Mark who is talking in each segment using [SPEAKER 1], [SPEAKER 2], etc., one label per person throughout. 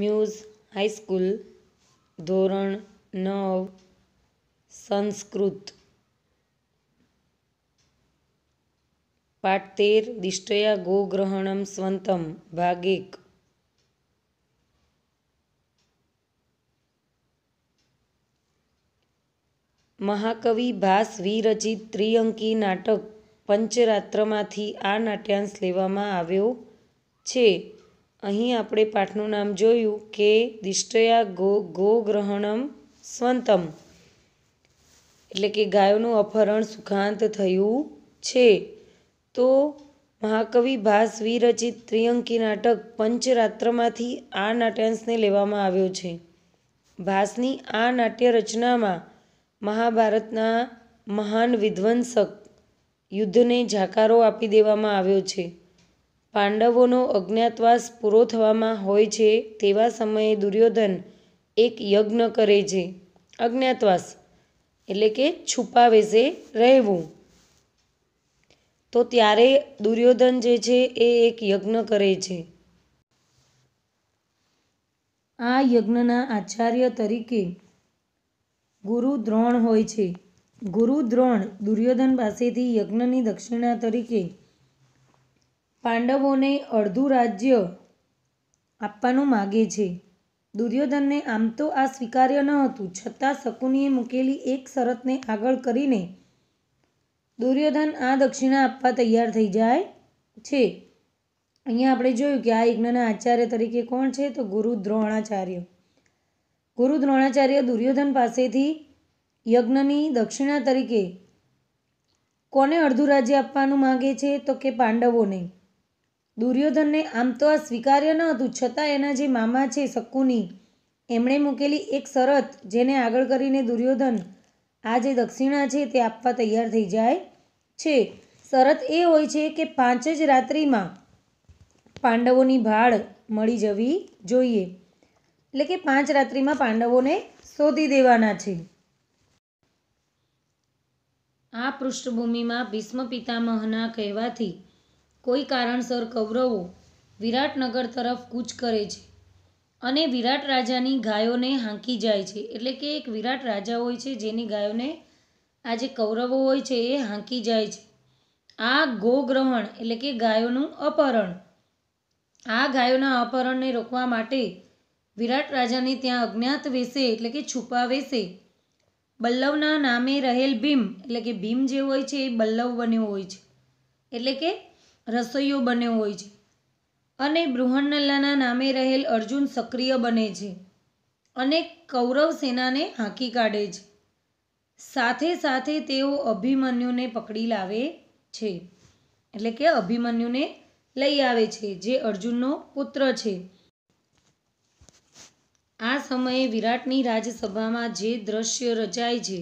[SPEAKER 1] muse high school ધોરણ નવ સંસ્કૃત પાઠ તેર દિષ્ટયા ગોગ્રહણમ સ્વંતમ ભાગ એક મહાકવિ ભાસ વિરચિત ત્રિઅંકી નાટક પંચરાત્રમાંથી આ નાટ્યાંશ લેવામાં આવ્યો છે અહીં આપણે પાઠનું નામ જોયું કે દિષ્ટયા ગો ગોગ્રહણમ સ્વંતમ એટલે કે ગાયોનું અપહરણ સુખાંત થયું છે તો મહાકવિ ભાસ વિરચિત ત્રિયંકી નાટક પંચરાત્રમાંથી આ નાટ્યાંશને લેવામાં આવ્યો છે ભાસની આ નાટ્ય રચનામાં મહાભારતના મહાન વિધ્વંસક યુદ્ધને જાકારો આપી દેવામાં આવ્યો છે પાંડવોનો અજ્ઞાતવાસ પૂરો થવામાં હોય છે તેવા સમયે દુર્યોધન એક યજ્ઞ કરે છે અજ્ઞાતવાસ એટલે કે છુપાવે છે રહેવું તો ત્યારે દુર્યોધન જે છે એ એક યજ્ઞ કરે છે આ યજ્ઞના આચાર્ય તરીકે ગુરુ દ્રોણ હોય છે ગુરુ દ્રોણ દુર્યોધન પાસેથી યજ્ઞની દક્ષિણા તરીકે પાંડવોને અડધું રાજ્ય આપવાનું માગે છે દુર્યોધનને આમ તો આ સ્વીકાર્ય ન હતું છતાં શકુનીએ મૂકેલી એક શરતને આગળ કરીને દુર્યોધન આ દક્ષિણા આપવા તૈયાર થઈ જાય છે અહીંયા આપણે જોયું કે આ યજ્ઞના આચાર્ય તરીકે કોણ છે તો ગુરુ દ્રોણાચાર્ય ગુરુ દ્રોણાચાર્ય દુર્યોધન પાસેથી યજ્ઞની દક્ષિણા તરીકે કોને અડધું રાજ્ય આપવાનું માગે છે તો કે પાંડવોને દુર્યોધનને આમ તો આ સ્વીકાર્ય ન હતું છતાં એના જે મામા છે શકુની એમણે મૂકેલી એક શરત જેને આગળ કરીને દુર્યોધન આ જે દક્ષિણા છે તે આપવા તૈયાર થઈ જાય છે શરત એ હોય છે કે પાંચ જ રાત્રિમાં પાંડવોની ભાળ મળી જવી જોઈએ એટલે કે પાંચ રાત્રિમાં પાંડવોને શોધી દેવાના છે આ પૃષ્ઠભૂમિમાં ભીષ્મ પિતામહના કહેવાથી કોઈ કારણસર કૌરવો વિરાટનગર તરફ કૂચ કરે છે અને વિરાટ રાજાની ગાયોને હાંકી જાય છે એટલે કે એક વિરાટ રાજા હોય છે જેની ગાયોને આ જે કૌરવો હોય છે એ હાંકી જાય છે આ ગોગ્રહણ એટલે કે ગાયોનું અપહરણ આ ગાયોના અપહરણને રોકવા માટે વિરાટ રાજાને ત્યાં અજ્ઞાત વેશે એટલે કે છુપા વેશે બલ્લવના નામે રહેલ ભીમ એટલે કે ભીમ જે હોય છે એ બલ્લવ બન્યો હોય છે એટલે કે રસોઈયો બન્યો હોય છે અને બૃહન્નલ્લાના નામે રહેલ અર્જુન સક્રિય બને છે અને કૌરવ સેનાને હાંકી કાઢે છે સાથે સાથે તેઓ અભિમન્યુને પકડી લાવે છે એટલે કે અભિમન્યુને લઈ આવે છે જે અર્જુનનો પુત્ર છે આ સમયે વિરાટની રાજસભામાં જે દ્રશ્ય રચાય છે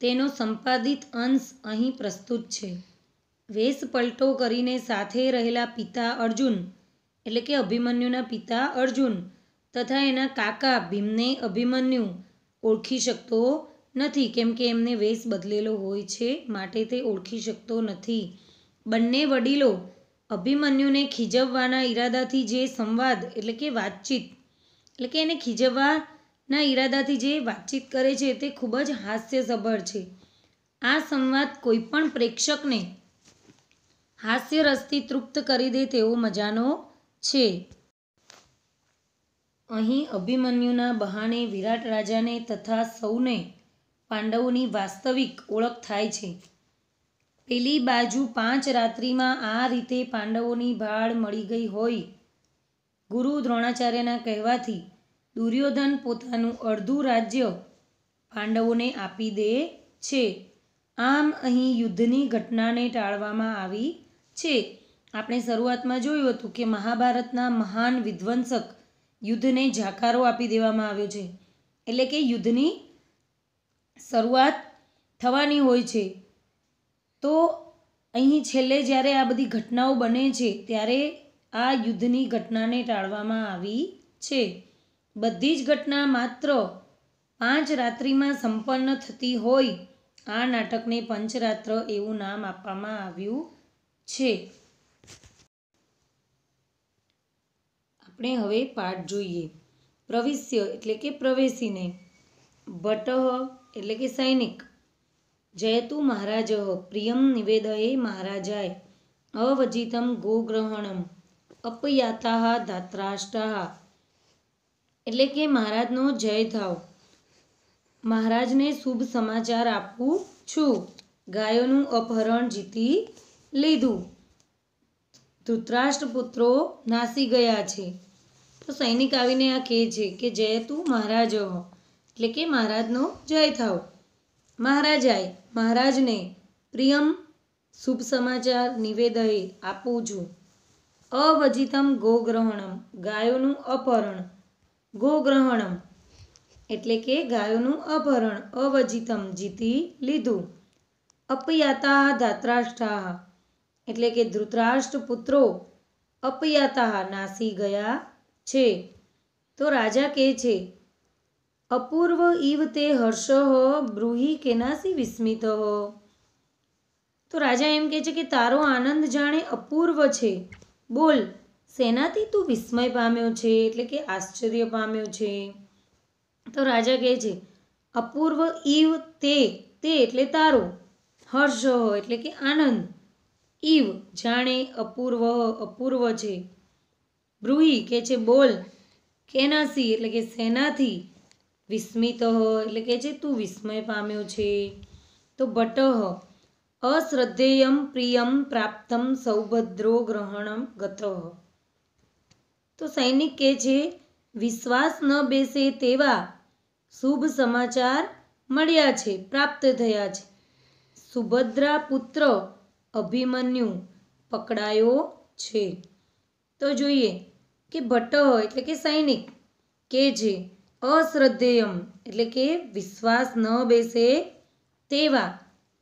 [SPEAKER 1] તેનો સંપાદિત અંશ અહીં પ્રસ્તુત છે વેશ પલટો કરીને સાથે રહેલા પિતા અર્જુન એટલે કે અભિમન્યુના પિતા અર્જુન તથા એના કાકા ભીમને અભિમન્યુ ઓળખી શકતો નથી કેમ કે એમને વેશ બદલેલો હોય છે માટે તે ઓળખી શકતો નથી બંને વડીલો અભિમન્યુને ખીજવવાના ઈરાદાથી જે સંવાદ એટલે કે વાતચીત એટલે કે એને ખીજવવાના ઈરાદાથી જે વાતચીત કરે છે તે ખૂબ જ હાસ્યસભર છે આ સંવાદ કોઈપણ પ્રેક્ષકને હાસ્યરસથી તૃપ્ત કરી દે તેવો મજાનો છે અહીં અભિમન્યુના બહાને વિરાટ રાજાને તથા સૌને પાંડવોની વાસ્તવિક ઓળખ થાય છે પેલી બાજુ પાંચ રાત્રિમાં આ રીતે પાંડવોની ભાળ મળી ગઈ હોય ગુરુ દ્રોણાચાર્યના કહેવાથી દુર્યોધન પોતાનું અડધું રાજ્ય પાંડવોને આપી દે છે આમ અહીં યુદ્ધની ઘટનાને ટાળવામાં આવી છે આપણે શરૂઆતમાં જોયું હતું કે મહાભારતના મહાન વિધ્વંસક યુદ્ધને જાકારો આપી દેવામાં આવ્યો છે એટલે કે યુદ્ધની શરૂઆત થવાની હોય છે તો અહીં છેલ્લે જ્યારે આ બધી ઘટનાઓ બને છે ત્યારે આ યુદ્ધની ઘટનાને ટાળવામાં આવી છે બધી જ ઘટના માત્ર પાંચ રાત્રિમાં સંપન્ન થતી હોય આ નાટકને પંચરાત્ર એવું નામ આપવામાં આવ્યું છે આપણે હવે પાઠ જોઈએ પ્રવિષ્ય એટલે કે પ્રવેશીને ભટ્ટ એટલે કે સૈનિક જયતુ મહારાજ પ્રિયમ નિવેદયે મહારાજાય અવજિતમ ગોગ્રહણમ અપયાતા ધાત્રાષ્ટા એટલે કે મહારાજનો જય થાવ મહારાજને શુભ સમાચાર આપું છું ગાયોનું અપહરણ જીતી લીધું ધૃતરાષ્ટ્ર પુત્રો નાસી ગયા છે તો સૈનિક આવીને આ કહે છે કે જય તું મહારાજ હો એટલે કે મહારાજનો જય થાવ મહારાજાએ મહારાજને પ્રિયમ શુભ સમાચાર નિવેદય આપું છું અવજિતમ ગોગ્રહણમ ગાયોનું અપહરણ ગોગ્રહણમ એટલે કે ગાયોનું અપહરણ અવજિતમ જીતી લીધું અપયાતા ધાત્રાષ્ઠા એટલે કે ધૃતરાષ્ટ્ર પુત્રો અપયાતા નાસી ગયા છે તો રાજા કહે છે અપૂર્વ ઈવ તે હર્ષ બ્રૂહી કેનાસી વિસ્મિત તો રાજા એમ કહે છે કે તારો આનંદ જાણે અપૂર્વ છે બોલ સેનાથી તું વિસ્મય પામ્યો છે એટલે કે આશ્ચર્ય પામ્યો છે તો રાજા કહે છે અપૂર્વ ઈવ તે તે એટલે તારો હર્ષ એટલે કે આનંદ ઇવ જાણે અપૂર્વ અપૂર્વ છે બ્રુહી કે છે બોલ કેનાસી એટલે કે સેનાથી વિસ્મિત એટલે કે છે તું વિસ્મય પામ્યો છે તો ભટ્ટ અશ્રદ્ધેયમ પ્રિયમ પ્રાપ્તમ સૌભદ્રો ગ્રહણમ ગત તો સૈનિક કહે છે વિશ્વાસ ન બેસે તેવા શુભ સમાચાર મળ્યા છે પ્રાપ્ત થયા છે સુભદ્રા પુત્ર અભિમન્યુ પકડાયો છે તો જોઈએ કે ભટ્ટ એટલે કે સૈનિક કે જે અશ્રદ્ધેયમ એટલે કે વિશ્વાસ ન બેસે તેવા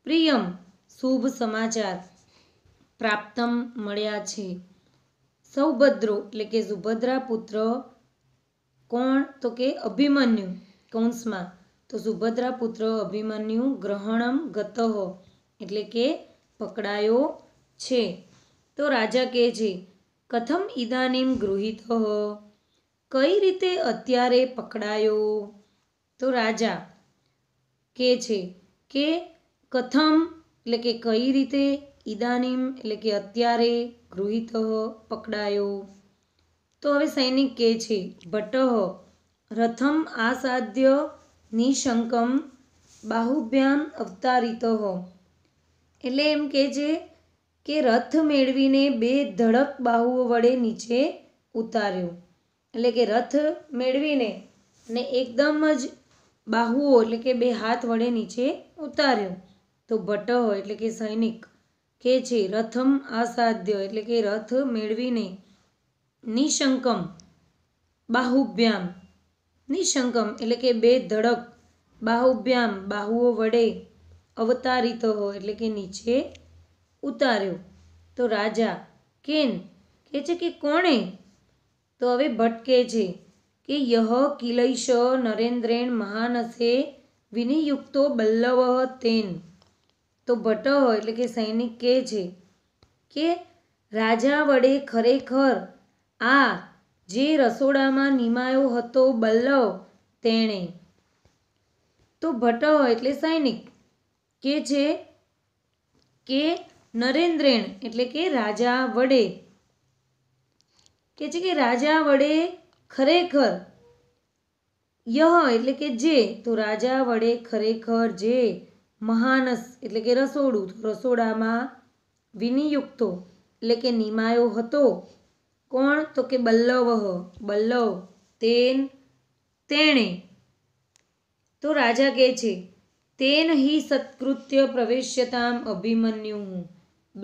[SPEAKER 1] પ્રિયમ શુભ સમાચાર પ્રાપ્તમ મળ્યા છે સૌભદ્રો એટલે કે સુભદ્રા પુત્ર કોણ તો કે અભિમન્યુ કૌંસમાં તો સુભદ્રા પુત્ર અભિમન્યુ ગ્રહણમ ગતઃ એટલે કે પકડાયો છે તો રાજા કહે છે કથમ ઇદાનીમ ગૃહિત કઈ રીતે અત્યારે પકડાયો તો રાજા કહે છે કે કથમ એટલે કે કઈ રીતે ઇદાનીમ એટલે કે અત્યારે ગૃહિત પકડાયો તો હવે સૈનિક કહે છે ભટ્ટ રથમ આસાધ્ય નિશંકમ બાહુભ્યાન અવતારિત એટલે એમ કહે છે કે રથ મેળવીને બે ધડક બાહુઓ વડે નીચે ઉતાર્યો એટલે કે રથ મેળવીને અને એકદમ જ બાહુઓ એટલે કે બે હાથ વડે નીચે ઉતાર્યો તો ભટ્ટહ એટલે કે સૈનિક કે છે રથમ અસાધ્ય એટલે કે રથ મેળવીને નિશંકમ બાહુભ્યામ નિશંકમ એટલે કે બે ધડક બાહુભ્યામ બાહુઓ વડે અવતારિત એટલે કે નીચે ઉતાર્યો તો રાજા કેન કહે છે કે કોણે તો હવે ભટ્ટ કહે છે કે યહ કિલૈશ નરેન્દ્રેણ મહાનસે વિનિયુક્તો બલ્લવ તેન તો ભટ્ટ એટલે કે સૈનિક કહે છે કે રાજા વડે ખરેખર આ જે રસોડામાં નિમાયો હતો બલ્લવ તેણે તો ભટ્ટ એટલે સૈનિક કે જે કે નરેન્દ્રેણ એટલે કે રાજા વડે કે છે કે રાજા વડે ખરેખર યહ એટલે કે જે તો રાજા વડે ખરેખર જે મહાનસ એટલે કે રસોડું રસોડામાં વિનિયુક્તો એટલે કે નિમાયો હતો કોણ તો કે બલ્લવ બલ્લવ તેન તેણે તો રાજા કહે છે તેન હિ સત્કૃત્ય પ્રવેશ્યતામ અભિમન્યુ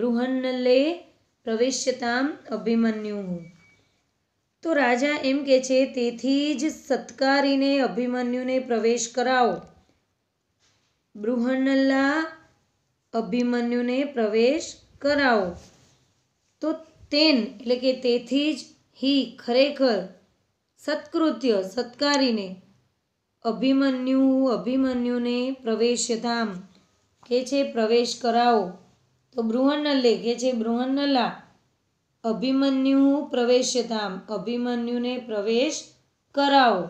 [SPEAKER 1] બૃહન્નલે પ્રવેશ્યતામ અભિમન્યુ તો રાજા એમ કે છે તેથી જ સત્કારીને અભિમન્યુને પ્રવેશ કરાવો બૃહન્નલા અભિમન્યુને પ્રવેશ કરાવો તો તેન એટલે કે તેથી જ હિ ખરેખર સત્કૃત્ય સત્કારીને અભિમન્યુ અભિમન્યુને પ્રવેશધામ કે છે પ્રવેશ કરાવો તો બૃહન્નલે કે છે બૃહન્નલા અભિમન્યુ પ્રવેશધામ અભિમન્યુને પ્રવેશ કરાવો